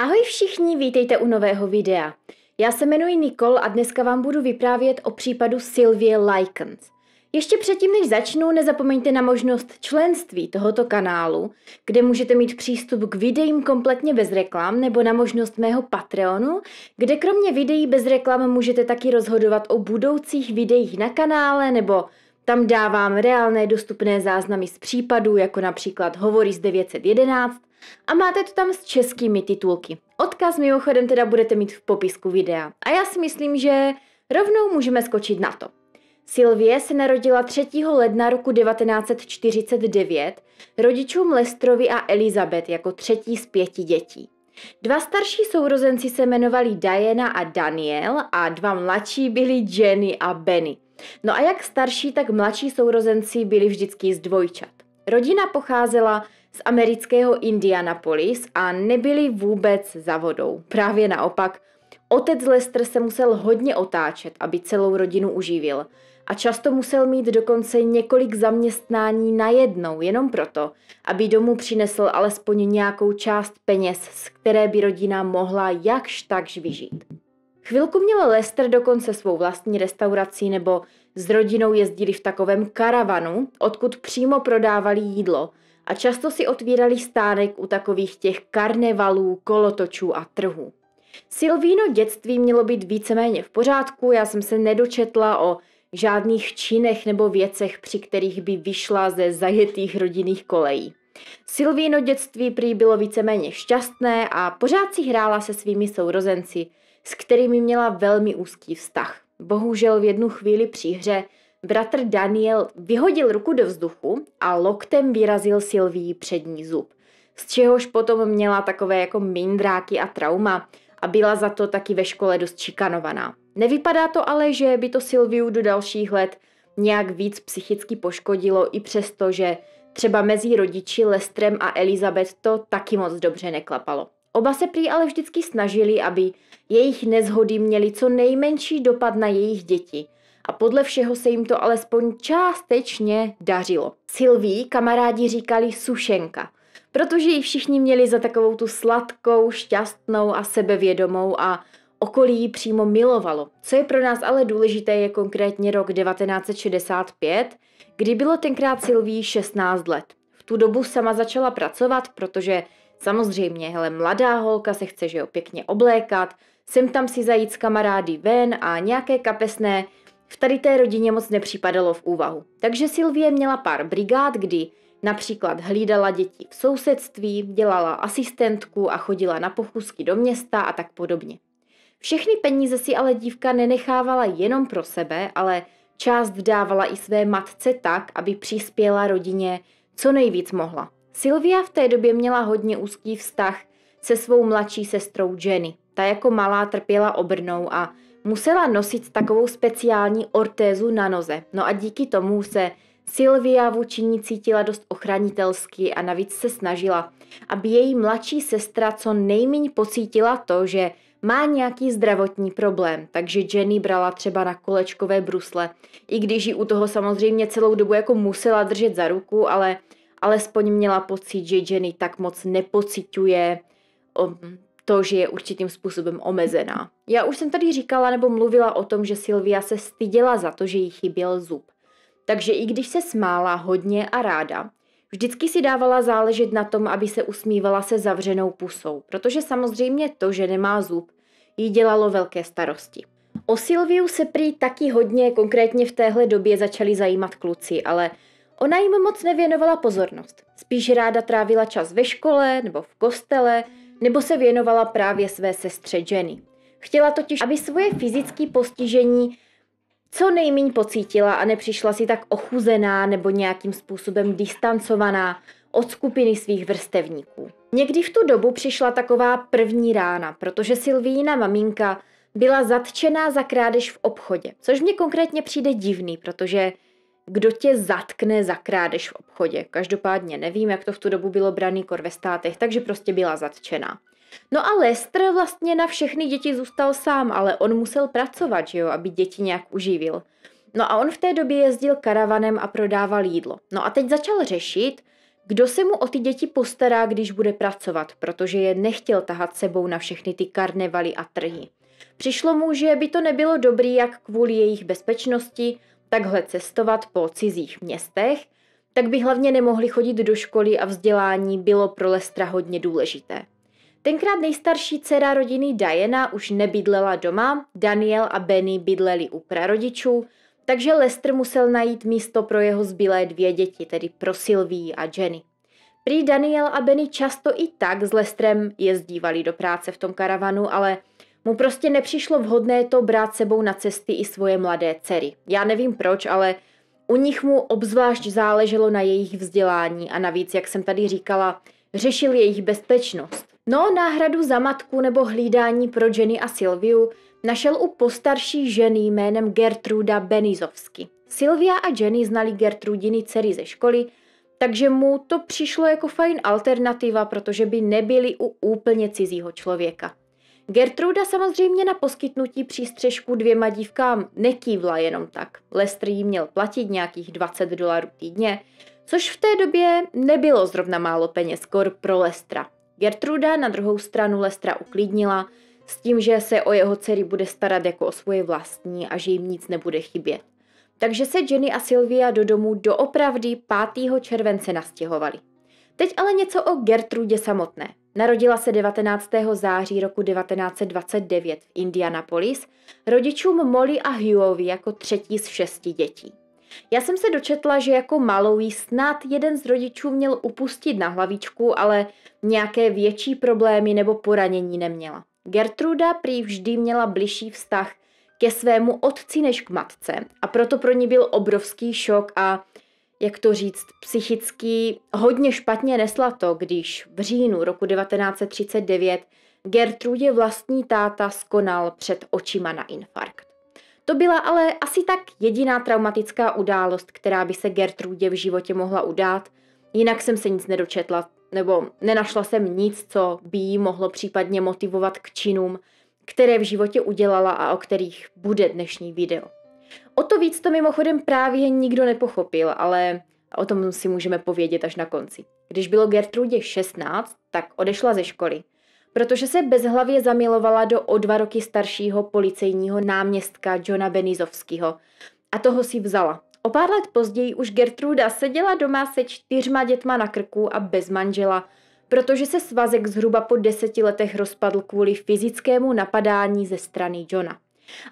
Ahoj všichni, vítejte u nového videa. Já se jmenuji Nikol a dneska vám budu vyprávět o případu Sylvie Likens. Ještě předtím, než začnu, nezapomeňte na možnost členství tohoto kanálu, kde můžete mít přístup k videím kompletně bez reklam nebo na možnost mého Patreonu, kde kromě videí bez reklam můžete taky rozhodovat o budoucích videích na kanále nebo tam dávám reálné dostupné záznamy z případů, jako například Hovory z 911, a máte to tam s českými titulky. Odkaz mimochodem teda budete mít v popisku videa. A já si myslím, že rovnou můžeme skočit na to. Sylvie se narodila 3. ledna roku 1949 rodičům Lestrovi a Elizabeth jako třetí z pěti dětí. Dva starší sourozenci se jmenovali Diana a Daniel a dva mladší byli Jenny a Benny. No a jak starší, tak mladší sourozenci byli vždycky z dvojčat. Rodina pocházela z amerického Indianapolis a nebyli vůbec za vodou. Právě naopak, otec Lester se musel hodně otáčet, aby celou rodinu uživil a často musel mít dokonce několik zaměstnání najednou, jenom proto, aby domů přinesl alespoň nějakou část peněz, z které by rodina mohla jakž takž vyžít. Chvilku měl Lester dokonce svou vlastní restauraci nebo s rodinou jezdili v takovém karavanu, odkud přímo prodávali jídlo – a často si otvírali stánek u takových těch karnevalů, kolotočů a trhů. Silvíno dětství mělo být víceméně v pořádku, já jsem se nedočetla o žádných činech nebo věcech, při kterých by vyšla ze zajetých rodinných kolejí. Silvíno dětství prý bylo víceméně šťastné a pořád si hrála se svými sourozenci, s kterými měla velmi úzký vztah. Bohužel v jednu chvíli při hře Bratr Daniel vyhodil ruku do vzduchu a loktem vyrazil Silvii přední zub, z čehož potom měla takové jako mindráky a trauma a byla za to taky ve škole dost šikanovaná. Nevypadá to ale, že by to Silviu do dalších let nějak víc psychicky poškodilo i přesto, že třeba mezi rodiči Lestrem a Elizabeth to taky moc dobře neklapalo. Oba se prý ale vždycky snažili, aby jejich nezhody měly co nejmenší dopad na jejich děti – a podle všeho se jim to alespoň částečně dařilo. Silví kamarádi říkali sušenka, protože ji všichni měli za takovou tu sladkou, šťastnou a sebevědomou a okolí ji přímo milovalo. Co je pro nás ale důležité je konkrétně rok 1965, kdy bylo tenkrát Silví 16 let. V tu dobu sama začala pracovat, protože samozřejmě, hele, mladá holka se chce, že jo, pěkně oblékat, sem tam si zajít s kamarády ven a nějaké kapesné v tady té rodině moc nepřipadalo v úvahu. Takže Sylvie měla pár brigád, kdy Například hlídala děti v sousedství, dělala asistentku a chodila na pochůzky do města a tak podobně. Všechny peníze si ale dívka nenechávala jenom pro sebe, ale část dávala i své matce tak, aby přispěla rodině co nejvíc mohla. Silvia v té době měla hodně úzký vztah se svou mladší sestrou Jenny. Ta jako malá trpěla obrnou a Musela nosit takovou speciální ortézu na noze, no a díky tomu se Silvia vůči ní cítila dost ochranitelsky a navíc se snažila, aby její mladší sestra co nejméně pocítila to, že má nějaký zdravotní problém, takže Jenny brala třeba na kolečkové brusle, i když ji u toho samozřejmě celou dobu jako musela držet za ruku, ale alespoň měla pocit, že Jenny tak moc nepociťuje to, že je určitým způsobem omezená. Já už jsem tady říkala nebo mluvila o tom, že Silvia se styděla za to, že jí chyběl zub. Takže i když se smála hodně a ráda, vždycky si dávala záležet na tom, aby se usmívala se zavřenou pusou, protože samozřejmě to, že nemá zub, jí dělalo velké starosti. O Silviu se prý taky hodně konkrétně v téhle době začali zajímat kluci, ale ona jim moc nevěnovala pozornost. Spíš ráda trávila čas ve škole nebo v kostele, nebo se věnovala právě své sestře Jenny. Chtěla totiž, aby svoje fyzické postižení co nejméně pocítila a nepřišla si tak ochuzená nebo nějakým způsobem distancovaná od skupiny svých vrstevníků. Někdy v tu dobu přišla taková první rána, protože Silvína maminka byla zatčená za krádež v obchodě, což mě konkrétně přijde divný, protože kdo tě zatkne, krádež v obchodě. Každopádně nevím, jak to v tu dobu bylo braný kor ve státech, takže prostě byla zatčena. No a Lester vlastně na všechny děti zůstal sám, ale on musel pracovat, že jo, aby děti nějak uživil. No a on v té době jezdil karavanem a prodával jídlo. No a teď začal řešit, kdo se mu o ty děti postará, když bude pracovat, protože je nechtěl tahat sebou na všechny ty karnevaly a trhy. Přišlo mu, že by to nebylo dobrý jak kvůli jejich bezpečnosti, takhle cestovat po cizích městech, tak by hlavně nemohli chodit do školy a vzdělání bylo pro Lestra hodně důležité. Tenkrát nejstarší dcera rodiny Diana už nebydlela doma, Daniel a Benny bydleli u prarodičů, takže Lester musel najít místo pro jeho zbylé dvě děti, tedy pro Sylvie a Jenny. Prý Daniel a Benny často i tak s Lestrem jezdívali do práce v tom karavanu, ale mu prostě nepřišlo vhodné to brát sebou na cesty i svoje mladé dcery. Já nevím proč, ale u nich mu obzvlášť záleželo na jejich vzdělání a navíc, jak jsem tady říkala, řešil jejich bezpečnost. No, náhradu za matku nebo hlídání pro Jenny a Silviu našel u postarší ženy jménem Gertruda Benizovsky. Silvia a Jenny znali Gertrudiny dcery ze školy, takže mu to přišlo jako fajn alternativa, protože by nebyli u úplně cizího člověka. Gertruda samozřejmě na poskytnutí přístřežku dvěma dívkám nekývla jenom tak. Lester jí měl platit nějakých 20 dolarů týdně, což v té době nebylo zrovna málo peněz kor pro Lestra. Gertruda na druhou stranu Lestra uklidnila s tím, že se o jeho dcery bude starat jako o svoje vlastní a že jim nic nebude chybět. Takže se Jenny a Sylvia do domu doopravdy 5. července nastěhovali. Teď ale něco o Gertrudě samotné. Narodila se 19. září roku 1929 v Indianapolis rodičům Molly a Hughovi jako třetí z šesti dětí. Já jsem se dočetla, že jako malou jí snad jeden z rodičů měl upustit na hlavičku, ale nějaké větší problémy nebo poranění neměla. Gertruda prý vždy měla bližší vztah ke svému otci než k matce a proto pro ní byl obrovský šok a jak to říct, psychicky hodně špatně nesla to, když v říjnu roku 1939 Gertrudě vlastní táta skonal před očima na infarkt. To byla ale asi tak jediná traumatická událost, která by se Gertrudě v životě mohla udát, jinak jsem se nic nedočetla, nebo nenašla jsem nic, co by jí mohlo případně motivovat k činům, které v životě udělala a o kterých bude dnešní video. O to víc to mimochodem právě nikdo nepochopil, ale o tom si můžeme povědět až na konci. Když bylo Gertrudě 16, tak odešla ze školy, protože se bezhlavě zamilovala do o dva roky staršího policejního náměstka Johna Benizovského a toho si vzala. O pár let později už Gertruda seděla doma se čtyřma dětma na krku a bez manžela, protože se svazek zhruba po deseti letech rozpadl kvůli fyzickému napadání ze strany Johna.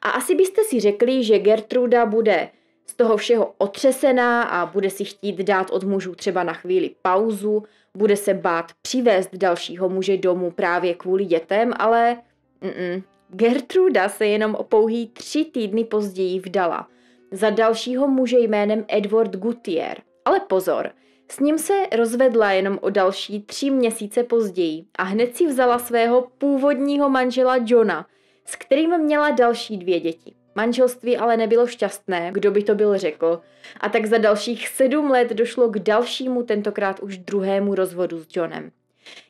A asi byste si řekli, že Gertruda bude z toho všeho otřesená a bude si chtít dát od mužů třeba na chvíli pauzu, bude se bát přivést dalšího muže domů právě kvůli dětem, ale mm-mm. Gertruda se jenom o pouhý tři týdny později vdala za dalšího muže jménem Edward Gutier. Ale pozor, s ním se rozvedla jenom o další tři měsíce později a hned si vzala svého původního manžela Johna – s kterým měla další dvě děti. Manželství ale nebylo šťastné, kdo by to byl řekl, a tak za dalších sedm let došlo k dalšímu, tentokrát už druhému rozvodu s Johnem.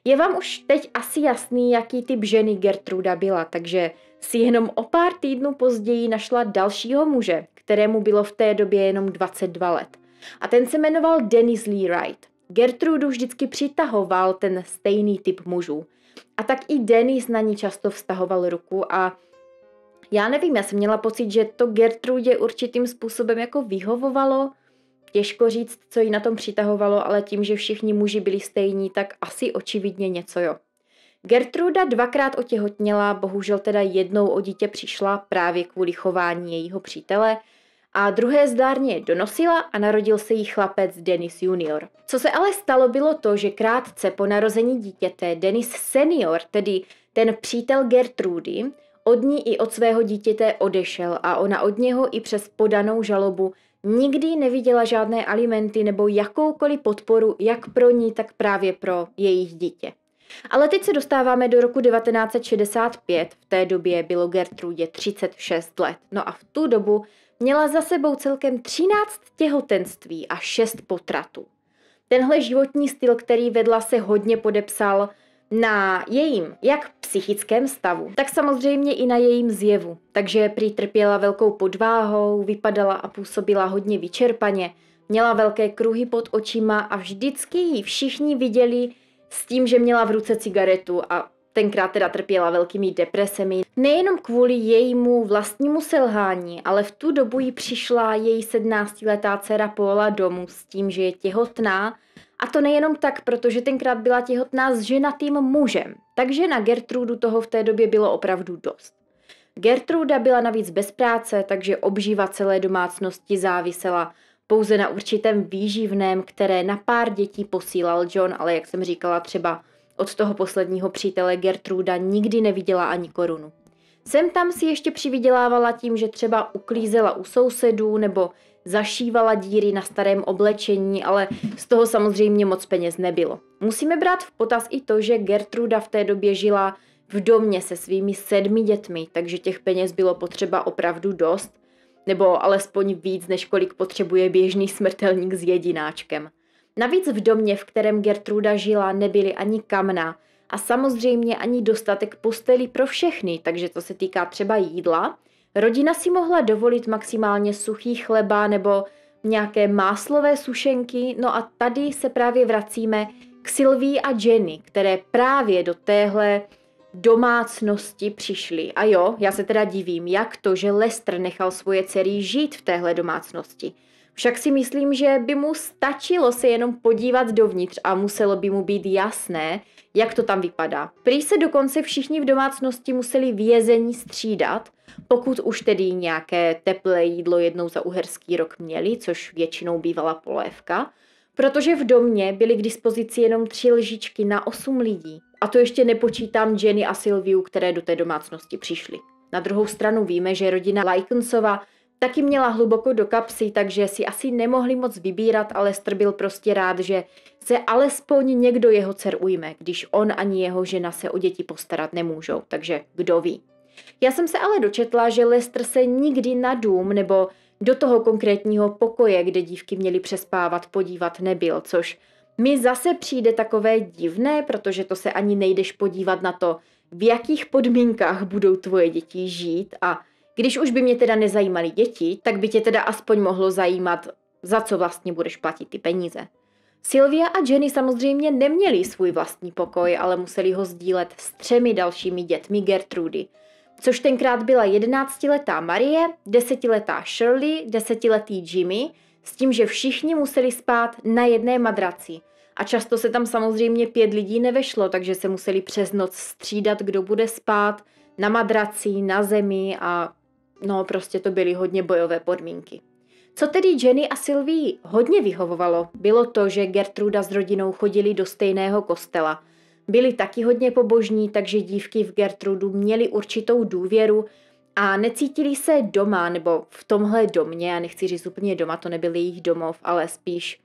Je vám už teď asi jasný, jaký typ ženy Gertruda byla, takže si jenom o pár týdnů později našla dalšího muže, kterému bylo v té době jenom 22 let. A ten se jmenoval Dennis Lee Wright. Gertrudu vždycky přitahoval ten stejný typ mužů – a tak i Denis na ní často vztahoval ruku a já nevím, já jsem měla pocit, že to Gertrudě určitým způsobem jako vyhovovalo, těžko říct, co jí na tom přitahovalo, ale tím, že všichni muži byli stejní, tak asi očividně něco jo. Gertruda dvakrát otěhotněla, bohužel teda jednou o dítě přišla právě kvůli chování jejího přítele – a druhé zdárně donosila a narodil se jí chlapec Denis junior. Co se ale stalo bylo to, že krátce po narození dítěte Denis senior, tedy ten přítel Gertrudy, od ní i od svého dítěte odešel a ona od něho i přes podanou žalobu nikdy neviděla žádné alimenty nebo jakoukoliv podporu jak pro ní, tak právě pro jejich dítě. Ale teď se dostáváme do roku 1965, v té době bylo Gertrudě 36 let. No a v tu dobu Měla za sebou celkem 13 těhotenství a 6 potratů. Tenhle životní styl, který vedla, se hodně podepsal na jejím jak psychickém stavu, tak samozřejmě i na jejím zjevu. Takže prý trpěla velkou podváhou, vypadala a působila hodně vyčerpaně, měla velké kruhy pod očima a vždycky ji všichni viděli s tím, že měla v ruce cigaretu a Tenkrát teda trpěla velkými depresemi, nejenom kvůli jejímu vlastnímu selhání, ale v tu dobu jí přišla její sedmnáctiletá dcera Paula domů s tím, že je těhotná a to nejenom tak, protože tenkrát byla těhotná s ženatým mužem, takže na Gertrudu toho v té době bylo opravdu dost. Gertruda byla navíc bez práce, takže obživa celé domácnosti závisela pouze na určitém výživném, které na pár dětí posílal John, ale jak jsem říkala, třeba od toho posledního přítele Gertruda nikdy neviděla ani korunu. Sem tam si ještě přivydělávala tím, že třeba uklízela u sousedů nebo zašívala díry na starém oblečení, ale z toho samozřejmě moc peněz nebylo. Musíme brát v potaz i to, že Gertruda v té době žila v domě se svými sedmi dětmi, takže těch peněz bylo potřeba opravdu dost, nebo alespoň víc, než kolik potřebuje běžný smrtelník s jedináčkem. Navíc v domě, v kterém Gertruda žila, nebyly ani kamna a samozřejmě ani dostatek postelí pro všechny, takže to se týká třeba jídla. Rodina si mohla dovolit maximálně suchý chleba nebo nějaké máslové sušenky, no a tady se právě vracíme k Sylvie a Jenny, které právě do téhle domácnosti přišly. A jo, já se teda divím, jak to, že Lester nechal svoje dcery žít v téhle domácnosti. Však si myslím, že by mu stačilo se jenom podívat dovnitř a muselo by mu být jasné, jak to tam vypadá. Prý se dokonce všichni v domácnosti museli vězení střídat, pokud už tedy nějaké teplé jídlo jednou za uherský rok měli, což většinou bývala polévka, protože v domě byly k dispozici jenom tři lžičky na osm lidí. A to ještě nepočítám Jenny a Silviu, které do té domácnosti přišly. Na druhou stranu víme, že rodina Lajkensova Taky měla hluboko do kapsy, takže si asi nemohli moc vybírat, ale Str byl prostě rád, že se alespoň někdo jeho dcer ujme, když on ani jeho žena se o děti postarat nemůžou, takže kdo ví. Já jsem se ale dočetla, že Lester se nikdy na dům nebo do toho konkrétního pokoje, kde dívky měly přespávat, podívat nebyl, což mi zase přijde takové divné, protože to se ani nejdeš podívat na to, v jakých podmínkách budou tvoje děti žít a když už by mě teda nezajímaly děti, tak by tě teda aspoň mohlo zajímat, za co vlastně budeš platit ty peníze. Sylvia a Jenny samozřejmě neměli svůj vlastní pokoj, ale museli ho sdílet s třemi dalšími dětmi Gertrudy, což tenkrát byla jedenáctiletá Marie, desetiletá Shirley, desetiletý Jimmy, s tím, že všichni museli spát na jedné madraci. A často se tam samozřejmě pět lidí nevešlo, takže se museli přes noc střídat, kdo bude spát na madraci, na zemi a no prostě to byly hodně bojové podmínky. Co tedy Jenny a Sylvie hodně vyhovovalo, bylo to, že Gertruda s rodinou chodili do stejného kostela. Byli taky hodně pobožní, takže dívky v Gertrudu měly určitou důvěru a necítili se doma nebo v tomhle domě, já nechci říct úplně doma, to nebyl jejich domov, ale spíš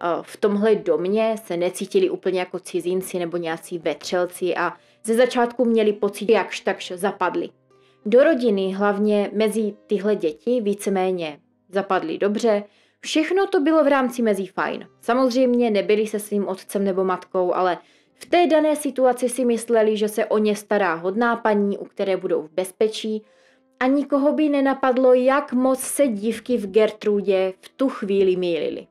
eh, v tomhle domě se necítili úplně jako cizinci nebo nějací vetřelci a ze začátku měli pocit, jakž takž zapadli. Do rodiny hlavně mezi tyhle děti víceméně zapadly dobře, všechno to bylo v rámci mezi fajn. Samozřejmě nebyli se svým otcem nebo matkou, ale v té dané situaci si mysleli, že se o ně stará hodná paní, u které budou v bezpečí, a nikoho by nenapadlo, jak moc se dívky v Gertrudě v tu chvíli mýlily.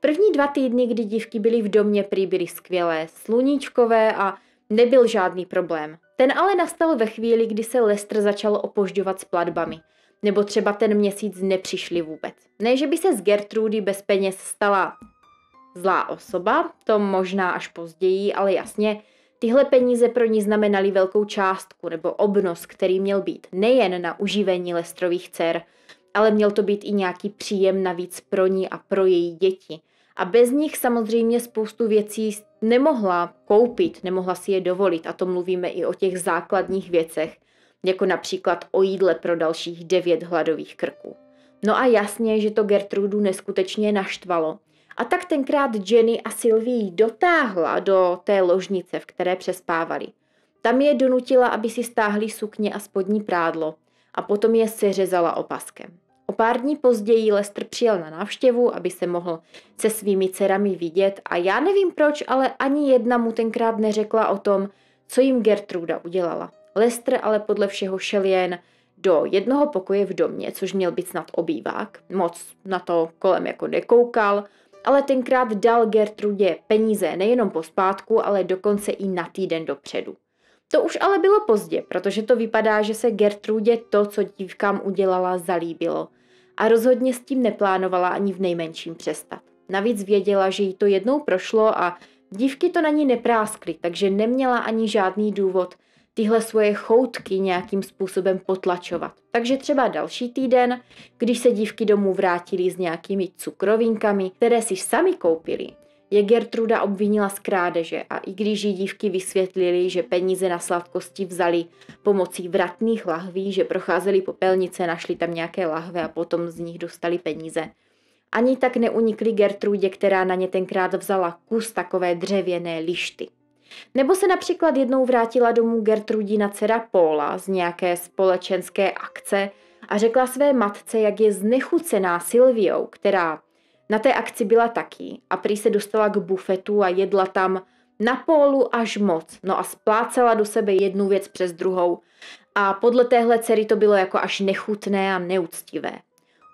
První dva týdny, kdy dívky byly v domě, prý byly skvělé, sluníčkové a nebyl žádný problém. Ten ale nastal ve chvíli, kdy se Lester začal opožďovat s platbami. Nebo třeba ten měsíc nepřišli vůbec. Ne, že by se z Gertrudy bez peněz stala zlá osoba, to možná až později, ale jasně, tyhle peníze pro ní znamenaly velkou částku nebo obnos, který měl být nejen na uživení Lestrových dcer, ale měl to být i nějaký příjem navíc pro ní a pro její děti. A bez nich samozřejmě spoustu věcí nemohla koupit, nemohla si je dovolit. A to mluvíme i o těch základních věcech, jako například o jídle pro dalších devět hladových krků. No a jasně, že to Gertrudu neskutečně naštvalo. A tak tenkrát Jenny a Sylvie dotáhla do té ložnice, v které přespávali. Tam je donutila, aby si stáhli sukně a spodní prádlo a potom je seřezala opaskem. O pár dní později Lester přijel na návštěvu, aby se mohl se svými dcerami vidět a já nevím proč, ale ani jedna mu tenkrát neřekla o tom, co jim Gertruda udělala. Lester ale podle všeho šel jen do jednoho pokoje v domě, což měl být snad obývák. Moc na to kolem jako nekoukal, ale tenkrát dal Gertrudě peníze nejenom po spátku, ale dokonce i na týden dopředu. To už ale bylo pozdě, protože to vypadá, že se Gertrudě to, co dívkám udělala, zalíbilo. A rozhodně s tím neplánovala ani v nejmenším přestat. Navíc věděla, že jí to jednou prošlo a dívky to na ní nepráskly, takže neměla ani žádný důvod tyhle svoje choutky nějakým způsobem potlačovat. Takže třeba další týden, když se dívky domů vrátili s nějakými cukrovinkami, které si sami koupili, je Gertruda obvinila z krádeže a i když jí dívky vysvětlili, že peníze na sladkosti vzali pomocí vratných lahví, že procházeli popelnice, našli tam nějaké lahve a potom z nich dostali peníze. Ani tak neunikli Gertrudě, která na ně tenkrát vzala kus takové dřevěné lišty. Nebo se například jednou vrátila domů Gertrudina dcera Póla z nějaké společenské akce a řekla své matce, jak je znechucená Silviou, která na té akci byla taky a prý se dostala k bufetu a jedla tam na pólu až moc, no a splácela do sebe jednu věc přes druhou. A podle téhle dcery to bylo jako až nechutné a neúctivé.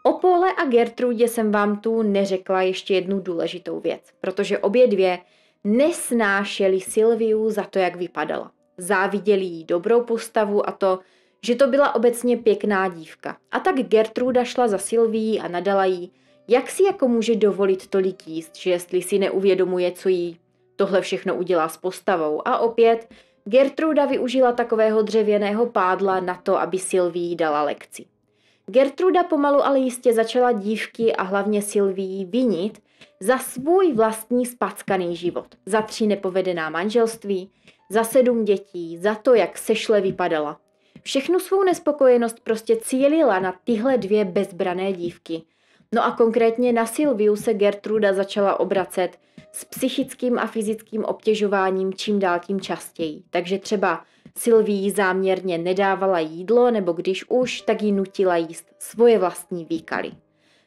O Póle a Gertrudě jsem vám tu neřekla ještě jednu důležitou věc, protože obě dvě nesnášeli Silviu za to, jak vypadala. Záviděli jí dobrou postavu a to, že to byla obecně pěkná dívka. A tak Gertruda šla za Silvií a nadala jí – jak si jako může dovolit tolik jíst, že jestli si neuvědomuje, co jí? Tohle všechno udělá s postavou. A opět, Gertruda využila takového dřevěného pádla na to, aby Sylvie dala lekci. Gertruda pomalu ale jistě začala dívky a hlavně Sylvie vinit za svůj vlastní spackaný život, za tři nepovedená manželství, za sedm dětí, za to, jak sešle vypadala. Všechnu svou nespokojenost prostě cílila na tyhle dvě bezbrané dívky – No a konkrétně na Silviu se Gertruda začala obracet s psychickým a fyzickým obtěžováním čím dál tím častěji. Takže třeba Silvii záměrně nedávala jídlo, nebo když už, tak ji nutila jíst svoje vlastní výkaly.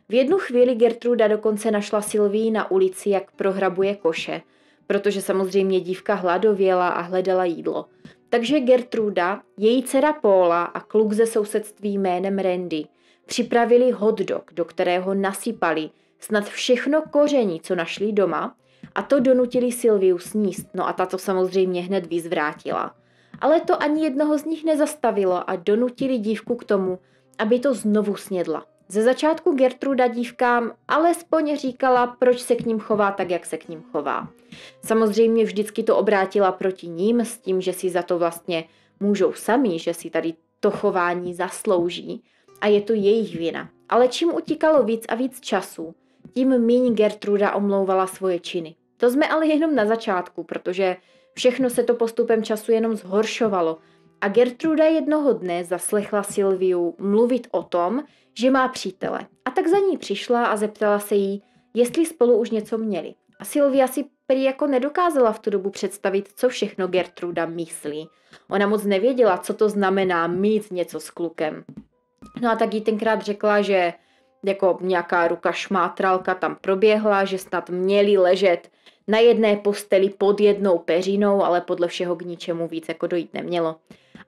V jednu chvíli Gertruda dokonce našla Silvii na ulici, jak prohrabuje koše, protože samozřejmě dívka hladověla a hledala jídlo. Takže Gertruda, její dcera Paula a kluk ze sousedství jménem Randy – Připravili hotdog, do kterého nasypali snad všechno koření, co našli doma, a to donutili Silviu sníst, no a ta to samozřejmě hned vyzvrátila. Ale to ani jednoho z nich nezastavilo a donutili dívku k tomu, aby to znovu snědla. Ze začátku Gertruda dívkám alespoň říkala, proč se k ním chová tak, jak se k ním chová. Samozřejmě vždycky to obrátila proti ním s tím, že si za to vlastně můžou sami, že si tady to chování zaslouží a je to jejich vina. Ale čím utíkalo víc a víc času, tím míň Gertruda omlouvala svoje činy. To jsme ale jenom na začátku, protože všechno se to postupem času jenom zhoršovalo. A Gertruda jednoho dne zaslechla Silviu mluvit o tom, že má přítele. A tak za ní přišla a zeptala se jí, jestli spolu už něco měli. A Silvia si prý jako nedokázala v tu dobu představit, co všechno Gertruda myslí. Ona moc nevěděla, co to znamená mít něco s klukem. No a tak jí tenkrát řekla, že jako nějaká ruka šmátralka tam proběhla, že snad měli ležet na jedné posteli pod jednou peřinou, ale podle všeho k ničemu víc jako dojít nemělo.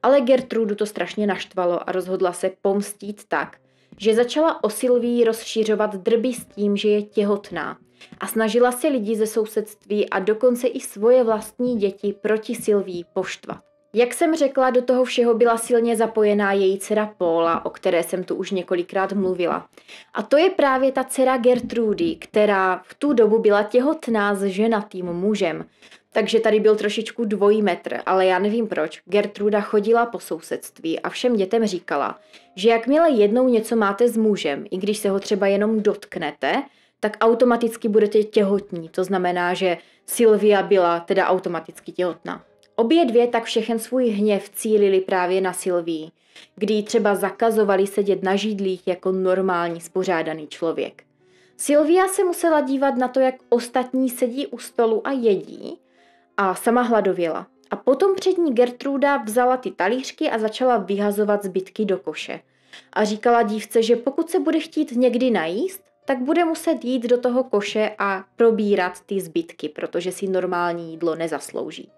Ale Gertrudu to strašně naštvalo a rozhodla se pomstít tak, že začala o Silví rozšířovat drby s tím, že je těhotná a snažila se lidi ze sousedství a dokonce i svoje vlastní děti proti Silví poštvat. Jak jsem řekla, do toho všeho byla silně zapojená její dcera Paula, o které jsem tu už několikrát mluvila. A to je právě ta dcera Gertrudy, která v tu dobu byla těhotná s ženatým mužem. Takže tady byl trošičku dvojí metr, ale já nevím proč. Gertruda chodila po sousedství a všem dětem říkala, že jakmile jednou něco máte s mužem, i když se ho třeba jenom dotknete, tak automaticky budete těhotní. To znamená, že Silvia byla teda automaticky těhotná. Obě dvě tak všechen svůj hněv cílili právě na Silví, kdy třeba zakazovali sedět na židlích jako normální spořádaný člověk. Silvia se musela dívat na to, jak ostatní sedí u stolu a jedí a sama hladověla. A potom před ní Gertruda vzala ty talířky a začala vyhazovat zbytky do koše. A říkala dívce, že pokud se bude chtít někdy najíst, tak bude muset jít do toho koše a probírat ty zbytky, protože si normální jídlo nezaslouží.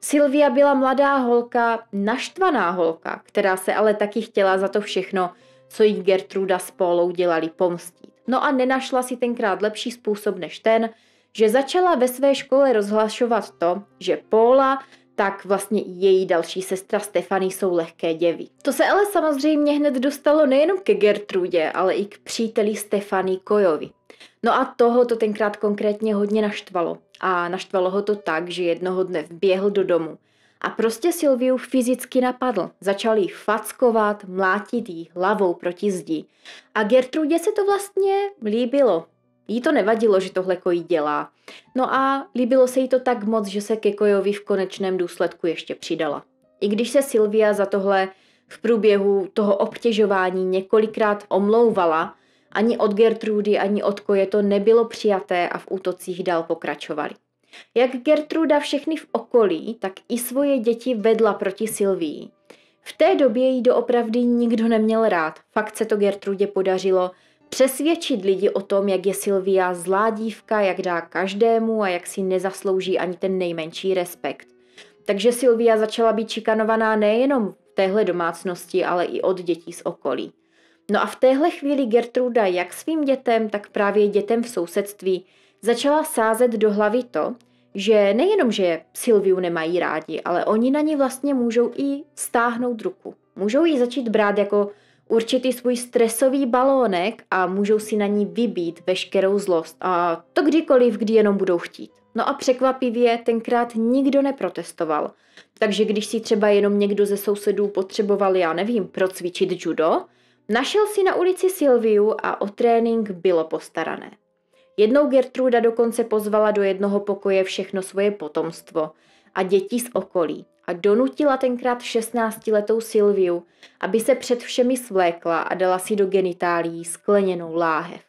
Silvia byla mladá holka, naštvaná holka, která se ale taky chtěla za to všechno, co jí Gertruda s Pólou dělali, pomstit. No a nenašla si tenkrát lepší způsob než ten, že začala ve své škole rozhlašovat to, že Póla, tak vlastně i její další sestra Stefany jsou lehké děvy. To se ale samozřejmě hned dostalo nejenom ke Gertrudě, ale i k příteli Stefany Kojovi. No a toho to tenkrát konkrétně hodně naštvalo a naštvalo ho to tak, že jednoho dne vběhl do domu a prostě Silviu fyzicky napadl. Začal jí fackovat, mlátit jí hlavou proti zdi. A Gertrudě se to vlastně líbilo. Jí to nevadilo, že tohle Koji dělá. No a líbilo se jí to tak moc, že se ke Kojovi v konečném důsledku ještě přidala. I když se Silvia za tohle v průběhu toho obtěžování několikrát omlouvala, ani od Gertrudy, ani od Koje to nebylo přijaté a v útocích dál pokračovali. Jak Gertruda všechny v okolí, tak i svoje děti vedla proti Silvii. V té době jí doopravdy nikdo neměl rád. Fakt se to Gertrudě podařilo přesvědčit lidi o tom, jak je Silvia zlá dívka, jak dá každému a jak si nezaslouží ani ten nejmenší respekt. Takže Silvia začala být čikanovaná nejenom v téhle domácnosti, ale i od dětí z okolí. No a v téhle chvíli Gertruda jak svým dětem, tak právě dětem v sousedství začala sázet do hlavy to, že nejenom, že Silviu nemají rádi, ale oni na ní vlastně můžou i stáhnout ruku. Můžou ji začít brát jako určitý svůj stresový balónek a můžou si na ní vybít veškerou zlost a to kdykoliv, kdy jenom budou chtít. No a překvapivě tenkrát nikdo neprotestoval. Takže když si třeba jenom někdo ze sousedů potřeboval, já nevím, procvičit judo, Našel si na ulici Silviu a o trénink bylo postarané. Jednou Gertruda dokonce pozvala do jednoho pokoje všechno svoje potomstvo a děti z okolí a donutila tenkrát 16-letou Silviu, aby se před všemi svlékla a dala si do genitálií skleněnou láhev.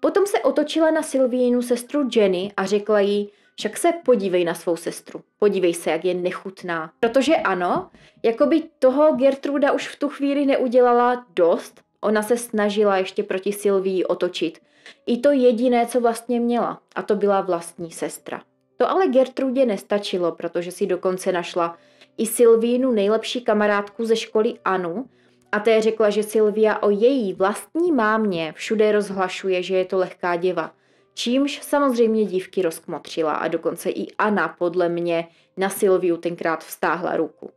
Potom se otočila na Silvínu sestru Jenny a řekla jí, však se podívej na svou sestru, podívej se, jak je nechutná. Protože ano, jako by toho Gertruda už v tu chvíli neudělala dost, ona se snažila ještě proti Silvii otočit. I to jediné, co vlastně měla, a to byla vlastní sestra. To ale Gertrudě nestačilo, protože si dokonce našla i Silvínu nejlepší kamarádku ze školy Anu, a té řekla, že Silvia o její vlastní mámě všude rozhlašuje, že je to lehká děva – Čímž samozřejmě dívky rozkmotřila a dokonce i Anna podle mě na Silviu tenkrát vstáhla ruku.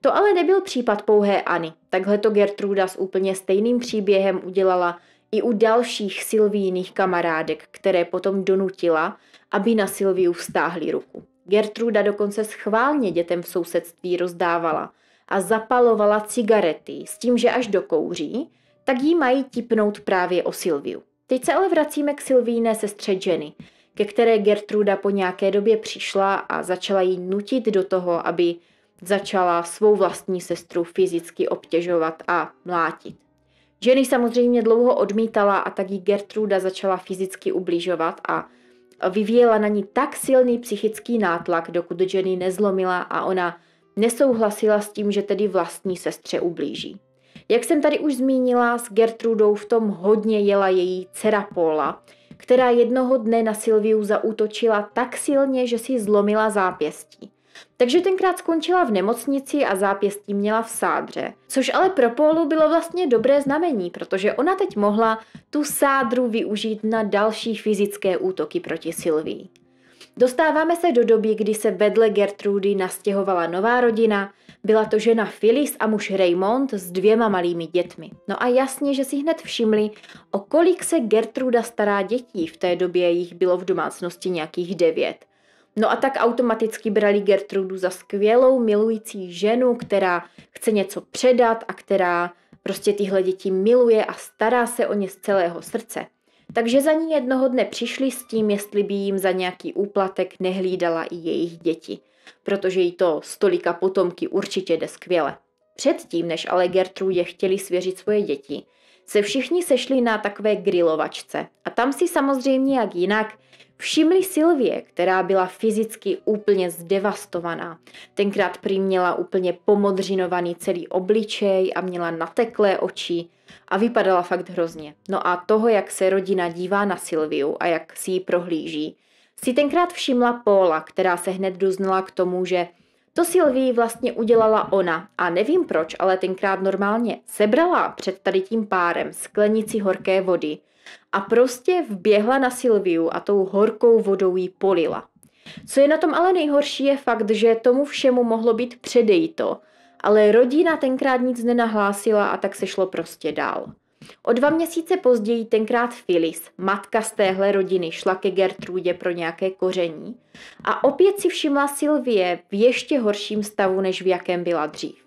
To ale nebyl případ pouhé Anny. Takhle to Gertruda s úplně stejným příběhem udělala i u dalších Silvíjiných kamarádek, které potom donutila, aby na Silviu vstáhli ruku. Gertruda dokonce schválně dětem v sousedství rozdávala a zapalovala cigarety s tím, že až dokouří, tak jí mají tipnout právě o Silviu. Teď se ale vracíme k Silvíne sestře Jenny, ke které Gertruda po nějaké době přišla a začala ji nutit do toho, aby začala svou vlastní sestru fyzicky obtěžovat a mlátit. Jenny samozřejmě dlouho odmítala a tak ji Gertruda začala fyzicky ubližovat a vyvíjela na ní tak silný psychický nátlak, dokud Jenny nezlomila a ona nesouhlasila s tím, že tedy vlastní sestře ublíží. Jak jsem tady už zmínila, s Gertrudou v tom hodně jela její dcera Paula, která jednoho dne na Silviu zaútočila tak silně, že si zlomila zápěstí. Takže tenkrát skončila v nemocnici a zápěstí měla v sádře. Což ale pro Paulu bylo vlastně dobré znamení, protože ona teď mohla tu sádru využít na další fyzické útoky proti Silvii. Dostáváme se do doby, kdy se vedle Gertrudy nastěhovala nová rodina, byla to žena Phyllis a muž Raymond s dvěma malými dětmi. No a jasně, že si hned všimli, o kolik se Gertruda stará dětí, v té době jich bylo v domácnosti nějakých devět. No a tak automaticky brali Gertrudu za skvělou milující ženu, která chce něco předat a která prostě tyhle děti miluje a stará se o ně z celého srdce. Takže za ní jednoho dne přišli s tím, jestli by jim za nějaký úplatek nehlídala i jejich děti, protože jí to stolika potomky určitě jde skvěle. Předtím, než ale Gertrude chtěli svěřit svoje děti, se všichni sešli na takové grilovačce a tam si samozřejmě jak jinak všimli Silvie, která byla fyzicky úplně zdevastovaná. Tenkrát prý měla úplně pomodřinovaný celý obličej a měla nateklé oči, a vypadala fakt hrozně. No a toho, jak se rodina dívá na Silviu a jak si ji prohlíží, si tenkrát všimla Póla, která se hned doznala k tomu, že to Silvii vlastně udělala ona a nevím proč, ale tenkrát normálně sebrala před tady tím párem sklenici horké vody a prostě vběhla na Silviu a tou horkou vodou ji polila. Co je na tom ale nejhorší je fakt, že tomu všemu mohlo být předejito, ale rodina tenkrát nic nenahlásila a tak se šlo prostě dál. O dva měsíce později tenkrát Phyllis, matka z téhle rodiny, šla ke Gertrudě pro nějaké koření a opět si všimla Sylvie v ještě horším stavu, než v jakém byla dřív.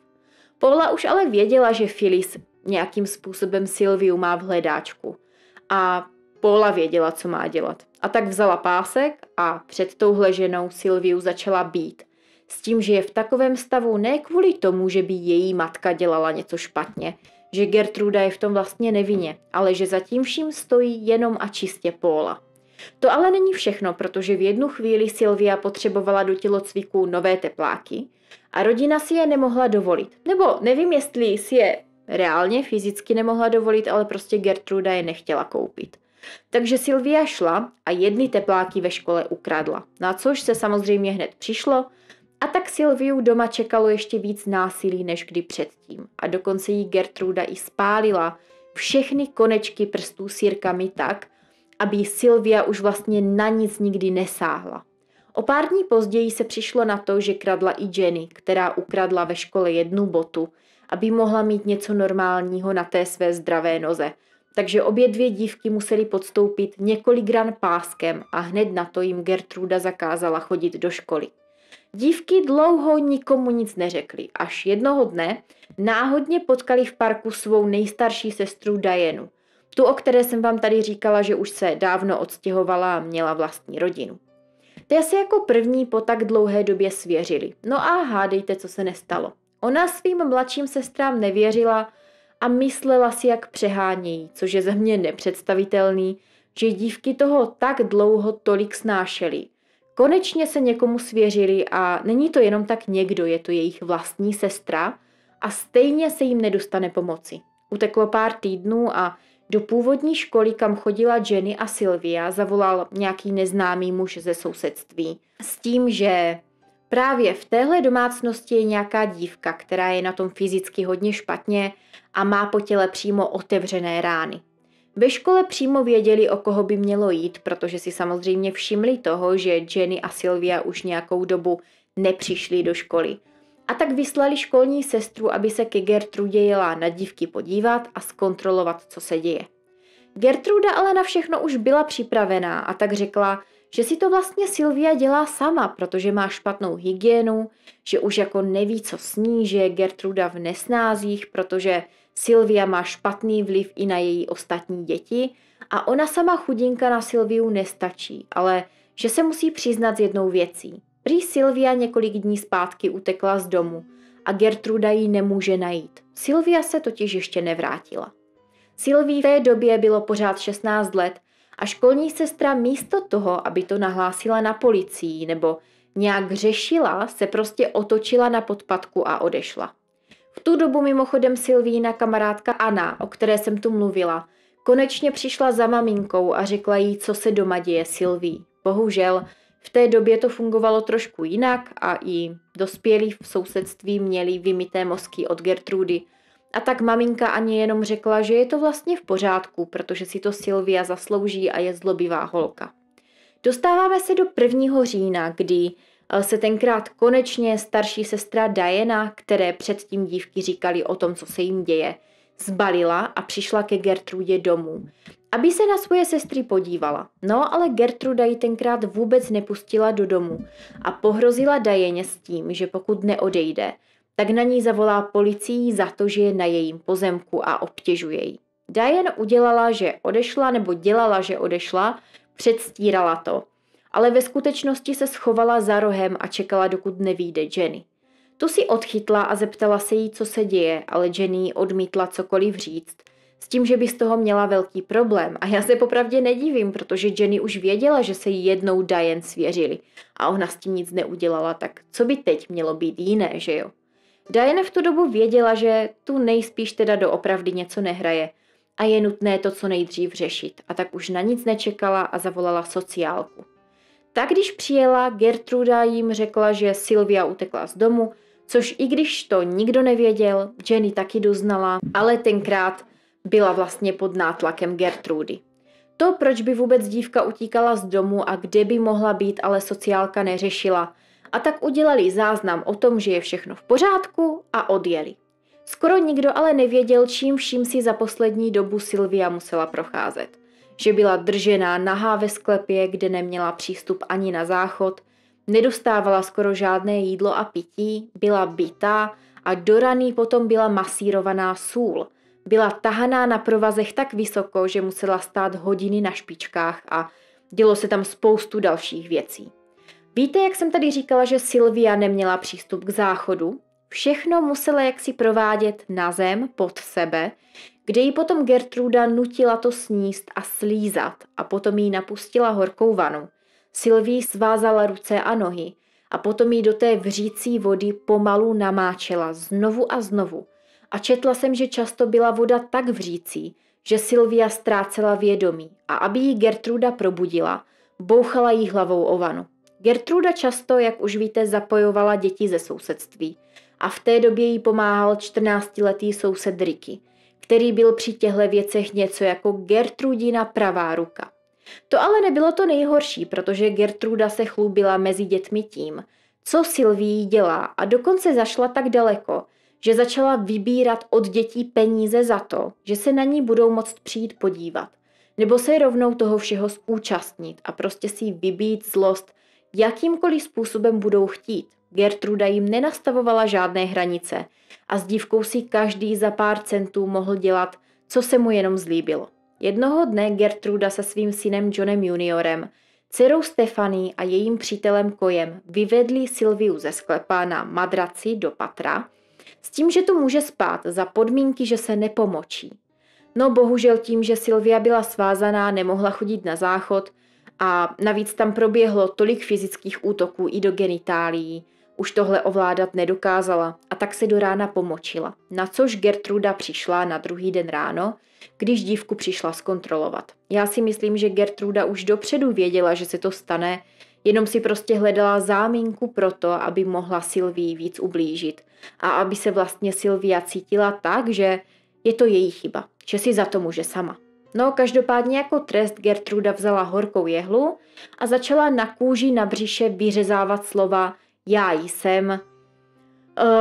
Paula už ale věděla, že Phyllis nějakým způsobem Sylviu má v hledáčku a Paula věděla, co má dělat. A tak vzala pásek a před touhle ženou Sylviu začala být – s tím, že je v takovém stavu ne kvůli tomu, že by její matka dělala něco špatně, že Gertruda je v tom vlastně nevině, ale že za tím vším stojí jenom a čistě Póla. To ale není všechno, protože v jednu chvíli Silvia potřebovala do tělocviku nové tepláky a rodina si je nemohla dovolit. Nebo nevím, jestli si je reálně fyzicky nemohla dovolit, ale prostě Gertruda je nechtěla koupit. Takže Silvia šla a jedny tepláky ve škole ukradla, na což se samozřejmě hned přišlo a tak Silviu doma čekalo ještě víc násilí než kdy předtím a dokonce jí Gertruda i spálila všechny konečky prstů sírkami tak, aby Silvia už vlastně na nic nikdy nesáhla. O pár dní později se přišlo na to, že kradla i Jenny, která ukradla ve škole jednu botu, aby mohla mít něco normálního na té své zdravé noze. Takže obě dvě dívky musely podstoupit několik ran páskem a hned na to jim Gertruda zakázala chodit do školy. Dívky dlouho nikomu nic neřekly, až jednoho dne náhodně potkali v parku svou nejstarší sestru Dianu, tu, o které jsem vám tady říkala, že už se dávno odstěhovala a měla vlastní rodinu. Ty se jako první po tak dlouhé době svěřili. No a hádejte, co se nestalo. Ona svým mladším sestrám nevěřila a myslela si, jak přehánějí, což je ze mě nepředstavitelný, že dívky toho tak dlouho tolik snášely, Konečně se někomu svěřili a není to jenom tak někdo, je to jejich vlastní sestra a stejně se jim nedostane pomoci. Uteklo pár týdnů a do původní školy, kam chodila Jenny a Sylvia, zavolal nějaký neznámý muž ze sousedství s tím, že právě v téhle domácnosti je nějaká dívka, která je na tom fyzicky hodně špatně a má po těle přímo otevřené rány. Ve škole přímo věděli, o koho by mělo jít, protože si samozřejmě všimli toho, že Jenny a Sylvia už nějakou dobu nepřišli do školy. A tak vyslali školní sestru, aby se ke Gertrudě jela na dívky podívat a zkontrolovat, co se děje. Gertruda ale na všechno už byla připravená a tak řekla, že si to vlastně Silvia dělá sama, protože má špatnou hygienu, že už jako neví, co sní, že je Gertruda v nesnázích, protože Silvia má špatný vliv i na její ostatní děti a ona sama chudinka na Silviu nestačí, ale že se musí přiznat s jednou věcí. Prý Silvia několik dní zpátky utekla z domu a Gertruda ji nemůže najít. Silvia se totiž ještě nevrátila. Silví v té době bylo pořád 16 let a školní sestra místo toho, aby to nahlásila na policii nebo nějak řešila, se prostě otočila na podpatku a odešla. V tu dobu mimochodem Silvína kamarádka Anna, o které jsem tu mluvila, konečně přišla za maminkou a řekla jí, co se doma děje Silví. Bohužel, v té době to fungovalo trošku jinak a i dospělí v sousedství měli vymité mozky od Gertrudy. A tak maminka ani jenom řekla, že je to vlastně v pořádku, protože si to Silvia zaslouží a je zlobivá holka. Dostáváme se do 1. října, kdy Eh, se tenkrát konečně starší sestra Diana, které předtím dívky říkali o tom, co se jim děje, zbalila a přišla ke Gertrudě domů, aby se na svoje sestry podívala. No ale Gertruda ji tenkrát vůbec nepustila do domu a pohrozila Dajeně s tím, že pokud neodejde, tak na ní zavolá policii za to, že je na jejím pozemku a obtěžuje ji. Diane udělala, že odešla, nebo dělala, že odešla, předstírala to ale ve skutečnosti se schovala za rohem a čekala, dokud nevíde Jenny. Tu si odchytla a zeptala se jí, co se děje, ale Jenny odmítla cokoliv říct, s tím, že by z toho měla velký problém. A já se popravdě nedivím, protože Jenny už věděla, že se jí jednou Diane svěřili a ona s tím nic neudělala, tak co by teď mělo být jiné, že jo? Diane v tu dobu věděla, že tu nejspíš teda doopravdy něco nehraje a je nutné to co nejdřív řešit a tak už na nic nečekala a zavolala sociálku. Tak když přijela, Gertruda jim řekla, že Silvia utekla z domu, což i když to nikdo nevěděl, Jenny taky doznala, ale tenkrát byla vlastně pod nátlakem Gertrudy. To, proč by vůbec dívka utíkala z domu a kde by mohla být, ale sociálka neřešila. A tak udělali záznam o tom, že je všechno v pořádku a odjeli. Skoro nikdo ale nevěděl, čím vším si za poslední dobu Silvia musela procházet že byla držená nahá ve sklepě, kde neměla přístup ani na záchod, nedostávala skoro žádné jídlo a pití, byla bitá a do raný potom byla masírovaná sůl. Byla tahaná na provazech tak vysoko, že musela stát hodiny na špičkách a dělo se tam spoustu dalších věcí. Víte, jak jsem tady říkala, že Silvia neměla přístup k záchodu? Všechno musela jaksi provádět na zem, pod sebe – kde ji potom Gertruda nutila to sníst a slízat a potom jí napustila horkou vanu. Sylvie svázala ruce a nohy a potom jí do té vřící vody pomalu namáčela znovu a znovu. A četla jsem, že často byla voda tak vřící, že Silvia ztrácela vědomí a aby ji Gertruda probudila, bouchala jí hlavou o vanu. Gertruda často, jak už víte, zapojovala děti ze sousedství a v té době jí pomáhal 14-letý soused Ricky – který byl při těchto věcech něco jako Gertrudina pravá ruka. To ale nebylo to nejhorší, protože Gertruda se chlubila mezi dětmi tím, co Sylvie dělá a dokonce zašla tak daleko, že začala vybírat od dětí peníze za to, že se na ní budou moct přijít podívat, nebo se rovnou toho všeho zúčastnit a prostě si vybít zlost, jakýmkoliv způsobem budou chtít. Gertruda jim nenastavovala žádné hranice – a s dívkou si každý za pár centů mohl dělat, co se mu jenom zlíbilo. Jednoho dne Gertruda se svým synem Johnem juniorem, dcerou Stefaní a jejím přítelem Kojem vyvedli Silviu ze sklepa na madraci do patra, s tím, že tu může spát za podmínky, že se nepomočí. No bohužel tím, že Silvia byla svázaná, nemohla chodit na záchod a navíc tam proběhlo tolik fyzických útoků i do genitálií, už tohle ovládat nedokázala a tak se do rána pomočila, na což Gertruda přišla na druhý den ráno, když dívku přišla zkontrolovat. Já si myslím, že Gertruda už dopředu věděla, že se to stane, jenom si prostě hledala záminku pro to, aby mohla Silvii víc ublížit a aby se vlastně Silvia cítila tak, že je to její chyba, že si za to může sama. No, každopádně jako trest Gertruda vzala horkou jehlu a začala na kůži na břiše vyřezávat slova já jsem,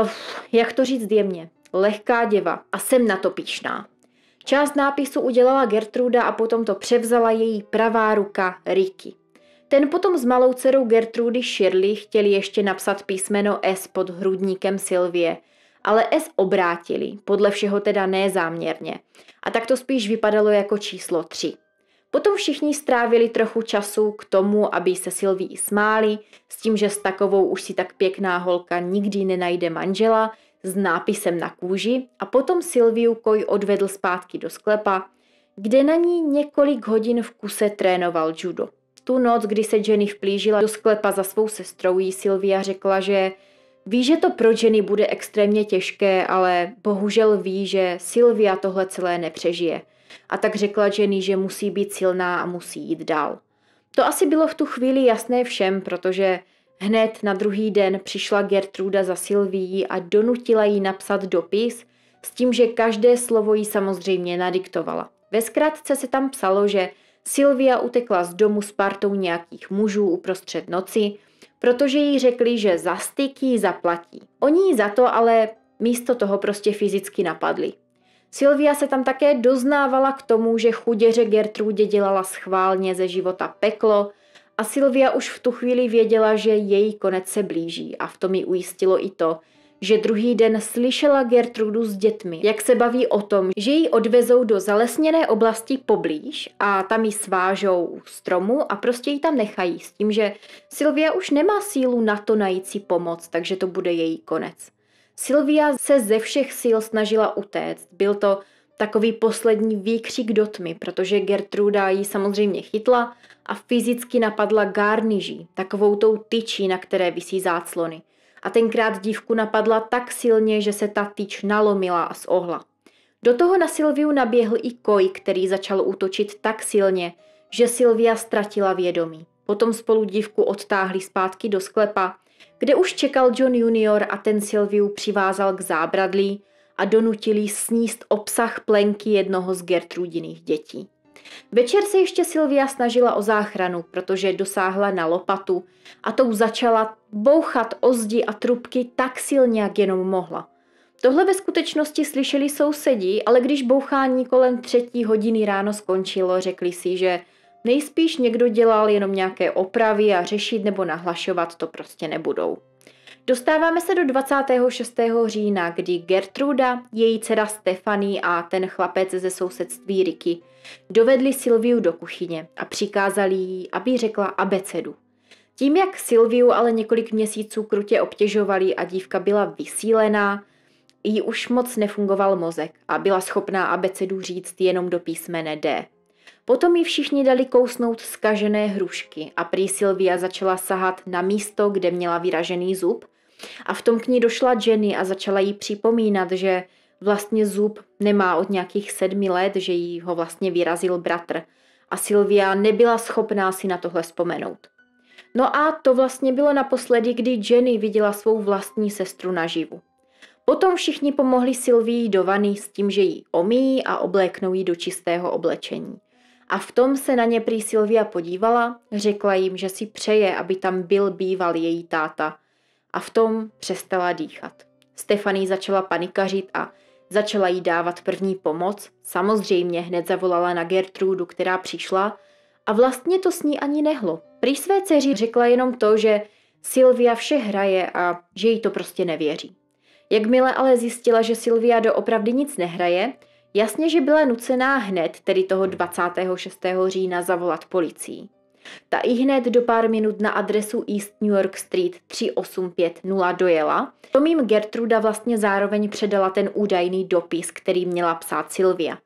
uh, jak to říct jemně, lehká děva a jsem na to píšná. Část nápisu udělala Gertruda a potom to převzala její pravá ruka Ricky. Ten potom s malou dcerou Gertrudy Shirley chtěli ještě napsat písmeno S pod hrudníkem Silvie, ale S obrátili, podle všeho teda nezáměrně. A tak to spíš vypadalo jako číslo 3. Potom všichni strávili trochu času k tomu, aby se Silví smáli, s tím, že s takovou už si tak pěkná holka nikdy nenajde manžela, s nápisem na kůži a potom Silviu Koj odvedl zpátky do sklepa, kde na ní několik hodin v kuse trénoval judo. Tu noc, kdy se Jenny vplížila do sklepa za svou sestrou, jí Silvia řekla, že ví, že to pro Jenny bude extrémně těžké, ale bohužel ví, že Silvia tohle celé nepřežije – a tak řekla ženy, že musí být silná a musí jít dál. To asi bylo v tu chvíli jasné všem, protože hned na druhý den přišla Gertruda za Silvií a donutila jí napsat dopis s tím, že každé slovo jí samozřejmě nadiktovala. Ve zkratce se tam psalo, že Silvia utekla z domu s partou nějakých mužů uprostřed noci, protože jí řekli, že za jí zaplatí. Oni jí za to ale místo toho prostě fyzicky napadli. Silvia se tam také doznávala k tomu, že chuděře Gertrudě dělala schválně ze života peklo a Silvia už v tu chvíli věděla, že její konec se blíží a v tom ji ujistilo i to, že druhý den slyšela Gertrudu s dětmi, jak se baví o tom, že ji odvezou do zalesněné oblasti poblíž a tam ji svážou u stromu a prostě ji tam nechají s tím, že Silvia už nemá sílu na to najít si pomoc, takže to bude její konec. Silvia se ze všech sil snažila utéct. Byl to takový poslední výkřik do tmy, protože Gertruda ji samozřejmě chytla a fyzicky napadla gárniží, takovou tou tyčí, na které visí záclony. A tenkrát dívku napadla tak silně, že se ta tyč nalomila a zohla. Do toho na Silviu naběhl i koj, který začal útočit tak silně, že Silvia ztratila vědomí. Potom spolu dívku odtáhli zpátky do sklepa, kde už čekal John junior a ten Silviu přivázal k zábradlí a donutil jí sníst obsah plenky jednoho z Gertrudiných dětí. Večer se ještě Silvia snažila o záchranu, protože dosáhla na lopatu a tou začala bouchat o zdi a trubky tak silně, jak jenom mohla. Tohle ve skutečnosti slyšeli sousedí, ale když bouchání kolem třetí hodiny ráno skončilo, řekli si, že Nejspíš někdo dělal jenom nějaké opravy a řešit nebo nahlašovat to prostě nebudou. Dostáváme se do 26. října, kdy Gertruda, její dcera Stefany a ten chlapec ze sousedství Ricky dovedli Silviu do kuchyně a přikázali jí, aby řekla abecedu. Tím, jak Silviu ale několik měsíců krutě obtěžovali a dívka byla vysílená, jí už moc nefungoval mozek a byla schopná abecedu říct jenom do písmene D. Potom ji všichni dali kousnout zkažené hrušky a prý Sylvia začala sahat na místo, kde měla vyražený zub. A v tom k ní došla Jenny a začala jí připomínat, že vlastně zub nemá od nějakých sedmi let, že jí ho vlastně vyrazil bratr. A Silvia nebyla schopná si na tohle vzpomenout. No a to vlastně bylo naposledy, kdy Jenny viděla svou vlastní sestru naživu. Potom všichni pomohli Sylvii do vany s tím, že ji omíjí a obléknou ji do čistého oblečení a v tom se na ně prý Silvia podívala, řekla jim, že si přeje, aby tam byl býval její táta a v tom přestala dýchat. Stefaný začala panikařit a začala jí dávat první pomoc, samozřejmě hned zavolala na Gertrudu, která přišla a vlastně to s ní ani nehlo. Prý své dceři řekla jenom to, že Silvia vše hraje a že jí to prostě nevěří. Jakmile ale zjistila, že Silvia doopravdy nic nehraje, Jasně, že byla nucená hned, tedy toho 26. října, zavolat policii. Ta i hned do pár minut na adresu East New York Street 3850 dojela. Tomím Gertruda vlastně zároveň předala ten údajný dopis, který měla psát Silvia.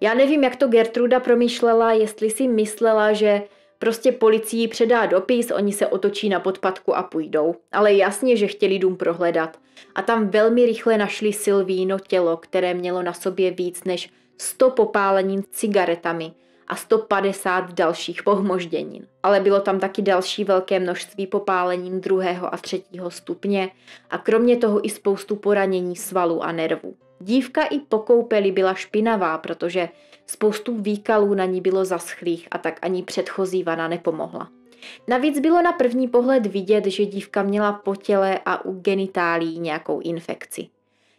Já nevím, jak to Gertruda promýšlela, jestli si myslela, že prostě policii předá dopis, oni se otočí na podpadku a půjdou. Ale jasně, že chtěli dům prohledat a tam velmi rychle našli Silvíno tělo, které mělo na sobě víc než 100 popálenin cigaretami a 150 dalších pohmožděnin. Ale bylo tam taky další velké množství popálenin druhého a třetího stupně a kromě toho i spoustu poranění svalů a nervů. Dívka i po koupeli byla špinavá, protože spoustu výkalů na ní bylo zaschlých a tak ani předchozí vana nepomohla. Navíc bylo na první pohled vidět, že dívka měla po těle a u genitálí nějakou infekci.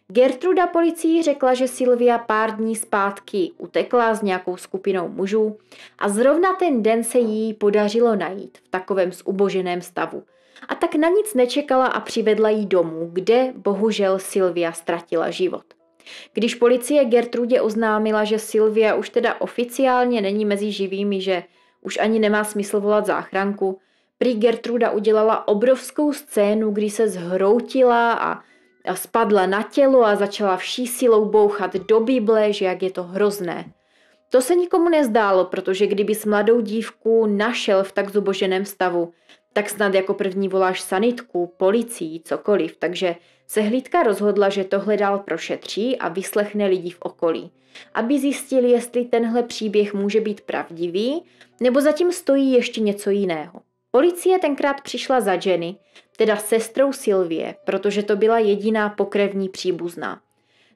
Gertruda policii řekla, že Silvia pár dní zpátky utekla s nějakou skupinou mužů a zrovna ten den se jí podařilo najít v takovém zuboženém stavu. A tak na nic nečekala a přivedla ji domů, kde bohužel Silvia ztratila život. Když policie Gertrudě oznámila, že Silvia už teda oficiálně není mezi živými, že už ani nemá smysl volat záchranku. Prý Gertruda udělala obrovskou scénu, kdy se zhroutila a, spadla na tělo a začala vší silou bouchat do Bible, že jak je to hrozné. To se nikomu nezdálo, protože kdyby s mladou dívku našel v tak zuboženém stavu, tak snad jako první voláš sanitku, policii, cokoliv, takže se hlídka rozhodla, že tohle dál prošetří a vyslechne lidi v okolí, aby zjistili, jestli tenhle příběh může být pravdivý, nebo zatím stojí ještě něco jiného. Policie tenkrát přišla za Jenny, teda sestrou Silvie, protože to byla jediná pokrevní příbuzná.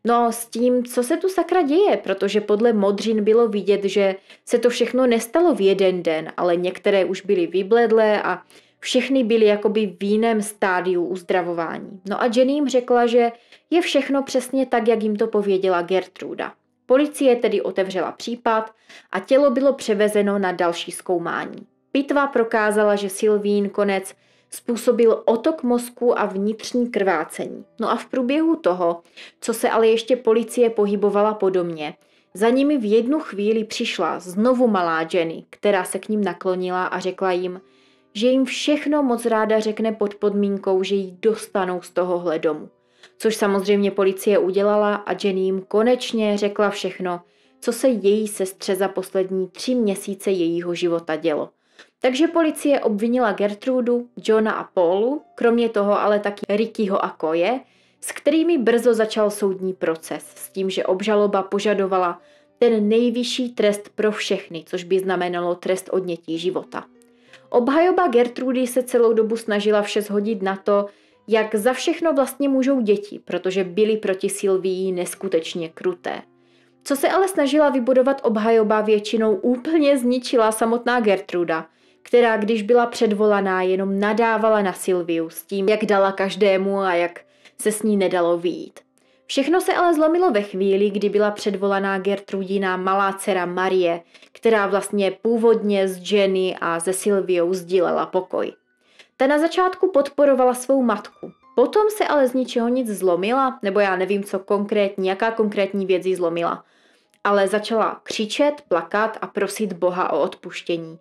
No s tím, co se tu sakra děje, protože podle modřin bylo vidět, že se to všechno nestalo v jeden den, ale některé už byly vybledlé a všechny byly jakoby v jiném stádiu uzdravování. No a Jenny jim řekla, že je všechno přesně tak, jak jim to pověděla Gertruda. Policie tedy otevřela případ a tělo bylo převezeno na další zkoumání. Pitva prokázala, že Silvín konec způsobil otok mozku a vnitřní krvácení. No a v průběhu toho, co se ale ještě policie pohybovala podobně, za nimi v jednu chvíli přišla znovu malá Jenny, která se k ním naklonila a řekla jim – že jim všechno moc ráda řekne pod podmínkou, že ji dostanou z tohohle domu. Což samozřejmě policie udělala a Jenny jim konečně řekla všechno, co se její sestře za poslední tři měsíce jejího života dělo. Takže policie obvinila Gertrudu, Johna a Paulu, kromě toho ale taky Rickyho a Koje, s kterými brzo začal soudní proces, s tím, že obžaloba požadovala ten nejvyšší trest pro všechny, což by znamenalo trest odnětí života. Obhajoba Gertrudy se celou dobu snažila vše zhodit na to, jak za všechno vlastně můžou děti, protože byly proti Sylvii neskutečně kruté. Co se ale snažila vybudovat obhajoba, většinou úplně zničila samotná Gertruda, která, když byla předvolaná, jenom nadávala na Silviu s tím, jak dala každému a jak se s ní nedalo výjít. Všechno se ale zlomilo ve chvíli, kdy byla předvolaná Gertrudina malá dcera Marie, která vlastně původně s Jenny a se Silviou sdílela pokoj. Ta na začátku podporovala svou matku. Potom se ale z ničeho nic zlomila, nebo já nevím, co konkrétní, jaká konkrétní věc jí zlomila. Ale začala křičet, plakat a prosit Boha o odpuštění.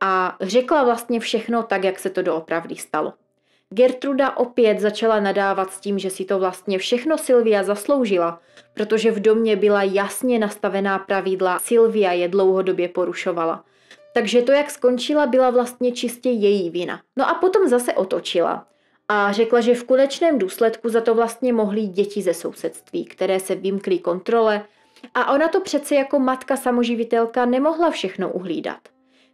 A řekla vlastně všechno tak, jak se to doopravdy stalo. Gertruda opět začala nadávat s tím, že si to vlastně všechno Silvia zasloužila, protože v domě byla jasně nastavená pravidla, Silvia je dlouhodobě porušovala. Takže to, jak skončila, byla vlastně čistě její vina. No a potom zase otočila a řekla, že v konečném důsledku za to vlastně mohly děti ze sousedství, které se vymkly kontrole a ona to přece jako matka samoživitelka nemohla všechno uhlídat.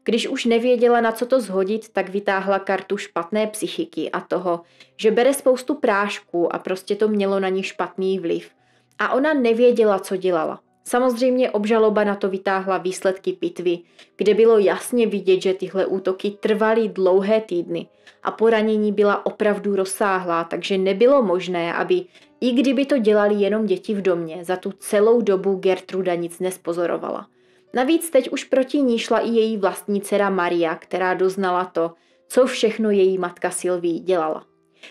Když už nevěděla, na co to zhodit, tak vytáhla kartu špatné psychiky a toho, že bere spoustu prášků a prostě to mělo na ní špatný vliv. A ona nevěděla, co dělala. Samozřejmě obžaloba na to vytáhla výsledky pitvy, kde bylo jasně vidět, že tyhle útoky trvaly dlouhé týdny a poranění byla opravdu rozsáhlá, takže nebylo možné, aby i kdyby to dělali jenom děti v domě, za tu celou dobu Gertruda nic nespozorovala. Navíc teď už proti ní šla i její vlastní dcera Maria, která doznala to, co všechno její matka Silví dělala.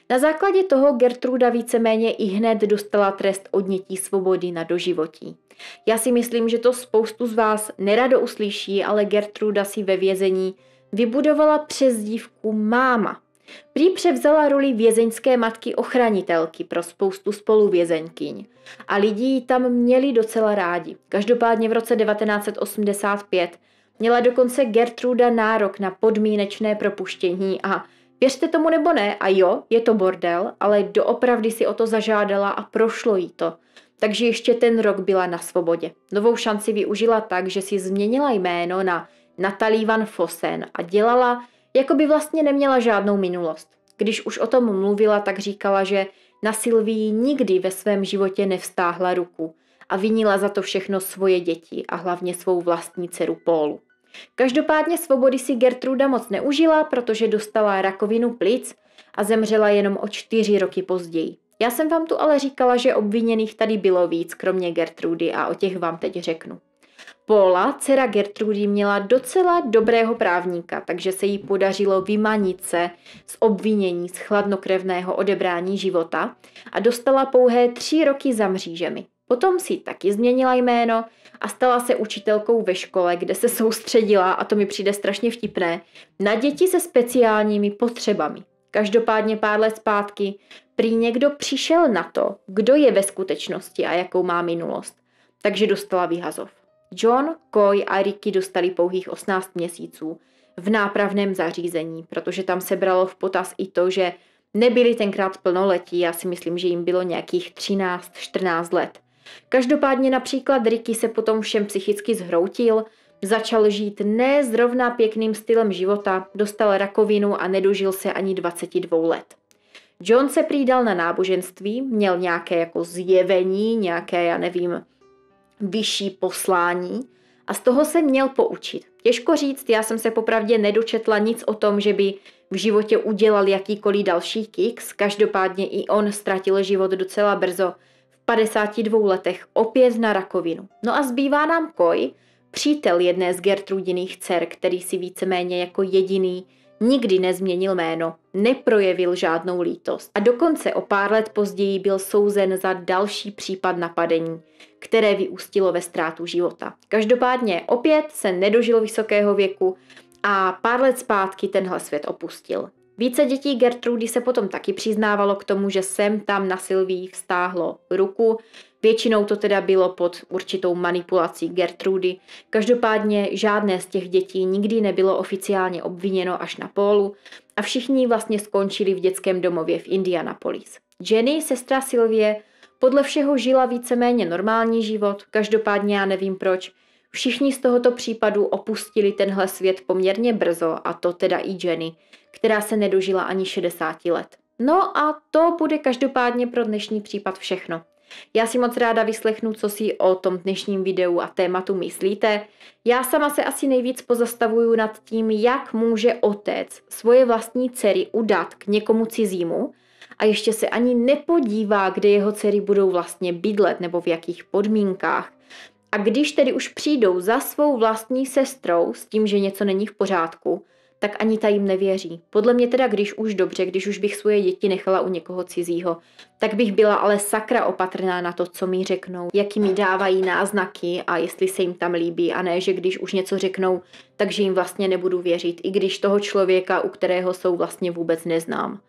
Na základě toho Gertruda víceméně i hned dostala trest odnětí svobody na doživotí. Já si myslím, že to spoustu z vás nerado uslyší, ale Gertruda si ve vězení vybudovala přezdívku máma. Prý převzala roli vězeňské matky ochranitelky pro spoustu spoluvězeňkyň a lidi ji tam měli docela rádi. Každopádně v roce 1985 měla dokonce Gertruda nárok na podmínečné propuštění a věřte tomu nebo ne, a jo, je to bordel, ale doopravdy si o to zažádala a prošlo jí to. Takže ještě ten rok byla na svobodě. Novou šanci využila tak, že si změnila jméno na Natalie Van Fossen a dělala jako by vlastně neměla žádnou minulost. Když už o tom mluvila, tak říkala, že na Silvii nikdy ve svém životě nevstáhla ruku a vinila za to všechno svoje děti a hlavně svou vlastní dceru Pólu. Každopádně svobody si Gertruda moc neužila, protože dostala rakovinu plic a zemřela jenom o čtyři roky později. Já jsem vám tu ale říkala, že obviněných tady bylo víc, kromě Gertrudy a o těch vám teď řeknu. Paula, dcera Gertrudy, měla docela dobrého právníka, takže se jí podařilo vymanit se z obvinění z chladnokrevného odebrání života a dostala pouhé tři roky za mřížemi. Potom si taky změnila jméno a stala se učitelkou ve škole, kde se soustředila, a to mi přijde strašně vtipné, na děti se speciálními potřebami. Každopádně pár let zpátky prý někdo přišel na to, kdo je ve skutečnosti a jakou má minulost, takže dostala výhazov. John, koi a Ricky dostali pouhých 18 měsíců v nápravném zařízení, protože tam se bralo v potaz i to, že nebyli tenkrát plnoletí, já si myslím, že jim bylo nějakých 13-14 let. Každopádně například Ricky se potom všem psychicky zhroutil, začal žít ne zrovna pěkným stylem života, dostal rakovinu a nedožil se ani 22 let. John se přidal na náboženství, měl nějaké jako zjevení, nějaké, já nevím, vyšší poslání a z toho se měl poučit. Těžko říct, já jsem se popravdě nedočetla nic o tom, že by v životě udělal jakýkoliv další kiks, každopádně i on ztratil život docela brzo, v 52 letech opět na rakovinu. No a zbývá nám Koj, přítel jedné z Gertrudiných dcer, který si víceméně jako jediný nikdy nezměnil jméno, neprojevil žádnou lítost a dokonce o pár let později byl souzen za další případ napadení, které vyústilo ve ztrátu života. Každopádně opět se nedožil vysokého věku a pár let zpátky tenhle svět opustil. Více dětí Gertrudy se potom taky přiznávalo k tomu, že sem tam na Silví vztáhlo ruku, většinou to teda bylo pod určitou manipulací Gertrudy. Každopádně žádné z těch dětí nikdy nebylo oficiálně obviněno až na pólu a všichni vlastně skončili v dětském domově v Indianapolis. Jenny, sestra Sylvie, podle všeho žila víceméně normální život, každopádně já nevím proč, Všichni z tohoto případu opustili tenhle svět poměrně brzo, a to teda i Jenny, která se nedožila ani 60 let. No a to bude každopádně pro dnešní případ všechno. Já si moc ráda vyslechnu, co si o tom dnešním videu a tématu myslíte. Já sama se asi nejvíc pozastavuju nad tím, jak může otec svoje vlastní dcery udat k někomu cizímu a ještě se ani nepodívá, kde jeho dcery budou vlastně bydlet nebo v jakých podmínkách. A když tedy už přijdou za svou vlastní sestrou s tím, že něco není v pořádku, tak ani ta jim nevěří. Podle mě teda, když už dobře, když už bych svoje děti nechala u někoho cizího, tak bych byla ale sakra opatrná na to, co mi řeknou, jaký mi dávají náznaky a jestli se jim tam líbí a ne, že když už něco řeknou, takže jim vlastně nebudu věřit, i když toho člověka, u kterého jsou vlastně vůbec neznám.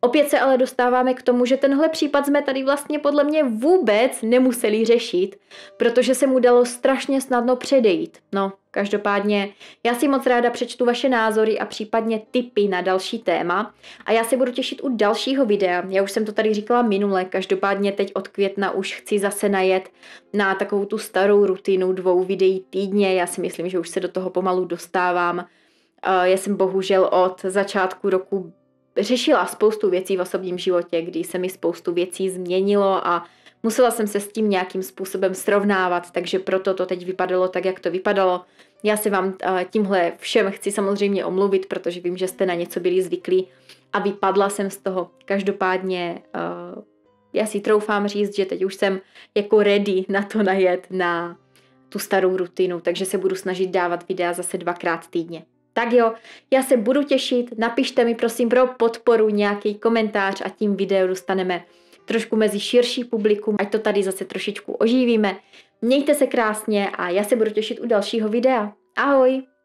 Opět se ale dostáváme k tomu, že tenhle případ jsme tady vlastně podle mě vůbec nemuseli řešit, protože se mu dalo strašně snadno předejít. No, každopádně, já si moc ráda přečtu vaše názory a případně tipy na další téma a já se budu těšit u dalšího videa. Já už jsem to tady říkala minule, každopádně teď od května už chci zase najet na takovou tu starou rutinu dvou videí týdně. Já si myslím, že už se do toho pomalu dostávám. Eh, já jsem bohužel od začátku roku řešila spoustu věcí v osobním životě, kdy se mi spoustu věcí změnilo a musela jsem se s tím nějakým způsobem srovnávat, takže proto to teď vypadalo tak, jak to vypadalo. Já se vám eh, tímhle všem chci samozřejmě omluvit, protože vím, že jste na něco byli zvyklí a vypadla jsem z toho. Každopádně eh, já si troufám říct, že teď už jsem jako ready na to najet na tu starou rutinu, takže se budu snažit dávat videa zase dvakrát týdně. Tak jo, já se budu těšit, napište mi prosím pro podporu nějaký komentář a tím videu dostaneme trošku mezi širší publikum, ať to tady zase trošičku oživíme. Mějte se krásně a já se budu těšit u dalšího videa. Ahoj!